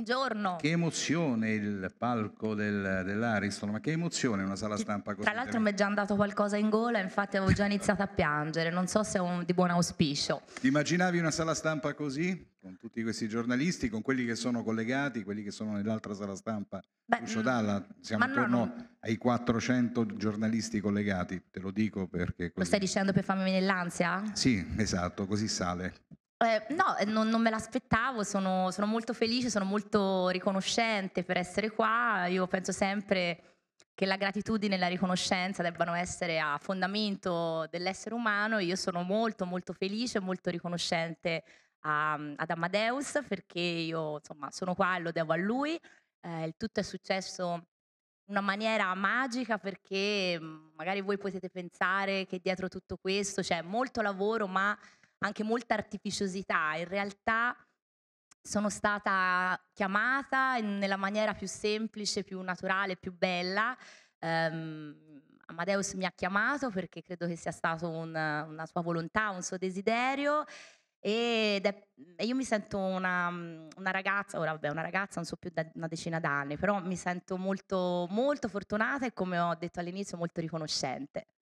Buongiorno. Che emozione il palco del, dell'Ariston, ma che emozione una sala stampa così. Tra l'altro mi è già andato qualcosa in gola, infatti avevo già iniziato a piangere, non so se è un, di buon auspicio. Ti immaginavi una sala stampa così? Con tutti questi giornalisti, con quelli che sono collegati, quelli che sono nell'altra sala stampa? Beh, Lucio mm, Dalla, siamo intorno non... ai 400 giornalisti collegati, te lo dico perché... Così... Lo stai dicendo per farmi l'ansia? Sì, esatto, così sale. Eh, no, eh, non, non, me l'aspettavo, sono, sono, molto felice, sono molto riconoscente per essere qua. Io penso sempre che la gratitudine e la riconoscenza debbano essere a fondamento dell'essere umano. Io sono molto, molto felice, e molto riconoscente a, ad Amadeus perché io insomma, sono qua e lo devo a lui. Eh, il tutto è successo in una maniera magica perché mm, magari voi potete pensare che dietro tutto questo c'è molto lavoro, ma anche molta artificiosità. In realtà sono stata chiamata nella maniera più semplice, più naturale, più bella. Um, Amadeus mi ha chiamato perché credo che sia stata un, una sua volontà, un suo desiderio. Ed è, io mi sento una, mhmm, una, ragazza, ora vabbè, una ragazza non so più da una decina d'anni, però mi sento molto, molto fortunata e come ho detto all'inizio molto riconoscente.